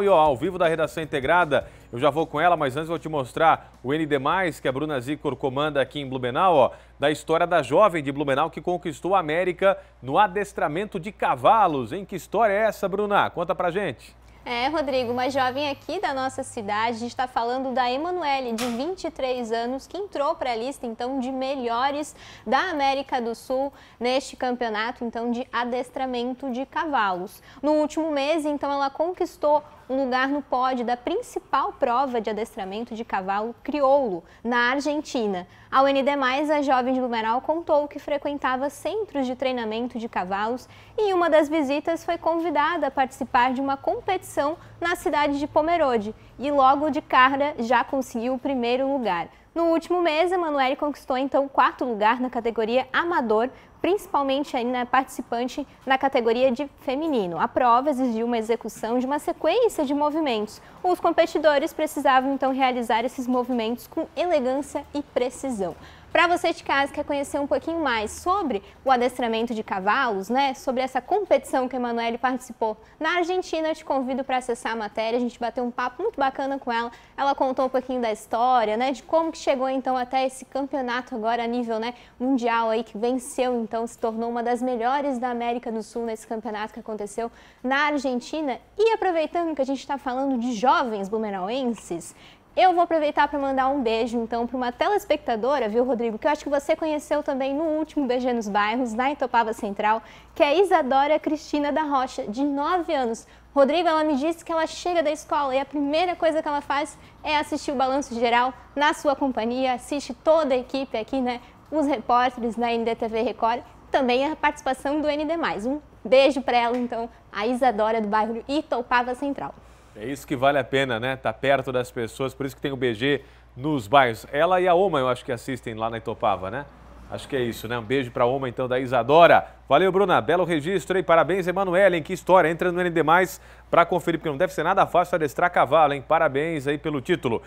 E ó, ao vivo da redação integrada, eu já vou com ela, mas antes vou te mostrar o ND+, que a Bruna Zicor comanda aqui em Blumenau, ó, da história da jovem de Blumenau que conquistou a América no adestramento de cavalos, Em Que história é essa, Bruna? Conta pra gente. É, Rodrigo, uma jovem aqui da nossa cidade, a gente está falando da Emanuele, de 23 anos, que entrou para a lista, então, de melhores da América do Sul neste campeonato, então, de adestramento de cavalos. No último mês, então, ela conquistou um lugar no pódio da principal prova de adestramento de cavalo crioulo, na Argentina. Ao UND+, a jovem de Blumenau contou que frequentava centros de treinamento de cavalos e em uma das visitas foi convidada a participar de uma competição competição na cidade de Pomerode e logo de cara já conseguiu o primeiro lugar. No último mês, Emanuele conquistou então quarto lugar na categoria amador, principalmente ainda né, participante na categoria de feminino. A prova exigiu uma execução de uma sequência de movimentos. Os competidores precisavam então realizar esses movimentos com elegância e precisão. Para você de casa que quer conhecer um pouquinho mais sobre o adestramento de cavalos, né? Sobre essa competição que a Emanuele participou na Argentina, eu te convido para acessar a matéria. A gente bateu um papo muito bacana com ela. Ela contou um pouquinho da história, né? De como que chegou então até esse campeonato agora a nível né, mundial aí, que venceu então, se tornou uma das melhores da América do Sul nesse campeonato que aconteceu na Argentina. E aproveitando que a gente está falando de jovens blumenauenses, eu vou aproveitar para mandar um beijo, então, para uma telespectadora, viu, Rodrigo? Que eu acho que você conheceu também no último BG nos Bairros, na Itopava Central, que é Isadora Cristina da Rocha, de 9 anos. Rodrigo, ela me disse que ela chega da escola e a primeira coisa que ela faz é assistir o Balanço Geral na sua companhia, assiste toda a equipe aqui, né? Os repórteres da NDTV Record, também a participação do ND+. Um beijo para ela, então, a Isadora do bairro Itopava Central. É isso que vale a pena, né? Tá perto das pessoas, por isso que tem o BG nos bairros. Ela e a Oma, eu acho que assistem lá na Itopava, né? Acho que é isso, né? Um beijo pra Oma, então, da Isadora. Valeu, Bruna. Belo registro, hein? Parabéns, Emanuele, hein? Que história. Entra no ND+, pra conferir, porque não deve ser nada fácil adestrar cavalo, hein? Parabéns aí pelo título.